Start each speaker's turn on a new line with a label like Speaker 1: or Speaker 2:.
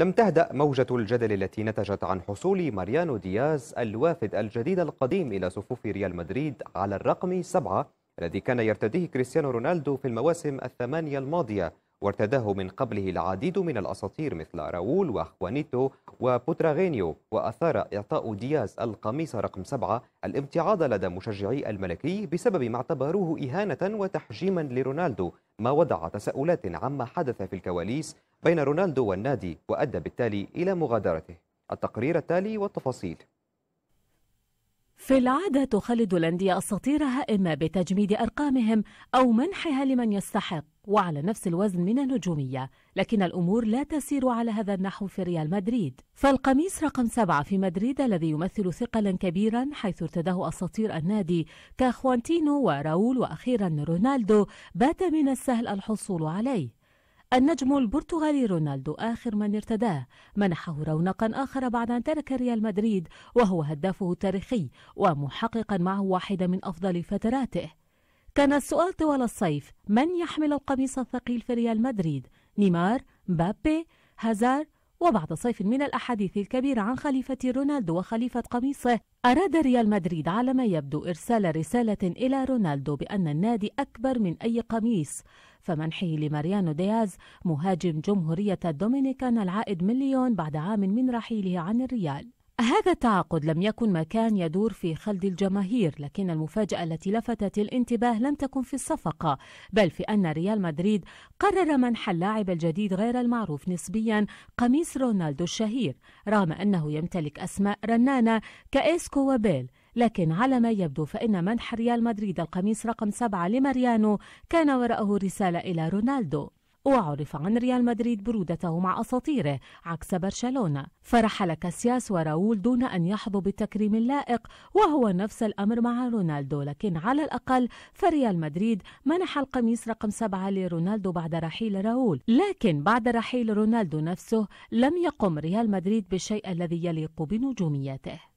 Speaker 1: لم تهدأ موجة الجدل التي نتجت عن حصول ماريانو دياز الوافد الجديد القديم إلى صفوف ريال مدريد على الرقم سبعة الذي كان يرتديه كريستيانو رونالدو في المواسم الثمانية الماضية وارتداه من قبله العديد من الأساطير مثل راؤول وخوانيتو وبوتراغينيو وأثار إعطاء دياز القميص رقم سبعة الامتعاض لدى مشجعي الملكي بسبب ما اعتبروه إهانة وتحجيما لرونالدو ما وضع تساؤلات عما حدث في الكواليس بين رونالدو والنادي وأدى بالتالي إلى مغادرته التقرير التالي والتفاصيل
Speaker 2: في العادة تخلد الأندية أساطيرها إما بتجميد أرقامهم أو منحها لمن يستحق وعلى نفس الوزن من النجومية لكن الأمور لا تسير على هذا النحو في ريال مدريد فالقميص رقم سبعة في مدريد الذي يمثل ثقلا كبيرا حيث ارتداه أساطير النادي كخوانتينو وراول وأخيرا رونالدو بات من السهل الحصول عليه النجم البرتغالي رونالدو آخر من ارتداه منحه رونقا آخر بعد أن ترك ريال مدريد وهو هدافه التاريخي ومحققا معه واحدة من أفضل فتراته كان السؤال طوال الصيف من يحمل القميص الثقيل في ريال مدريد نيمار مبابي هازار وبعد صيف من الأحاديث الكبيرة عن خليفة رونالدو وخليفة قميصه أراد ريال مدريد على ما يبدو إرسال رسالة إلى رونالدو بأن النادي أكبر من أي قميص فمنحه لماريانو دياز مهاجم جمهورية الدومينيكان العائد مليون بعد عام من رحيله عن الريال هذا التعاقد لم يكن مكان يدور في خلد الجماهير لكن المفاجأة التي لفتت الانتباه لم تكن في الصفقة بل في أن ريال مدريد قرر منح اللاعب الجديد غير المعروف نسبيا قميص رونالدو الشهير رغم أنه يمتلك أسماء رنانة كإسكو وبيل لكن على ما يبدو فإن منح ريال مدريد القميص رقم سبعة لماريانو كان وراءه رسالة إلى رونالدو وعرف عن ريال مدريد برودته مع أساطيره عكس برشلونة فرحل كاسياس وراؤول دون أن يحظوا بالتكريم اللائق وهو نفس الأمر مع رونالدو لكن على الأقل فريال مدريد منح القميص رقم سبعة لرونالدو بعد رحيل راؤول لكن بعد رحيل رونالدو نفسه لم يقم ريال مدريد بالشيء الذي يليق بنجوميته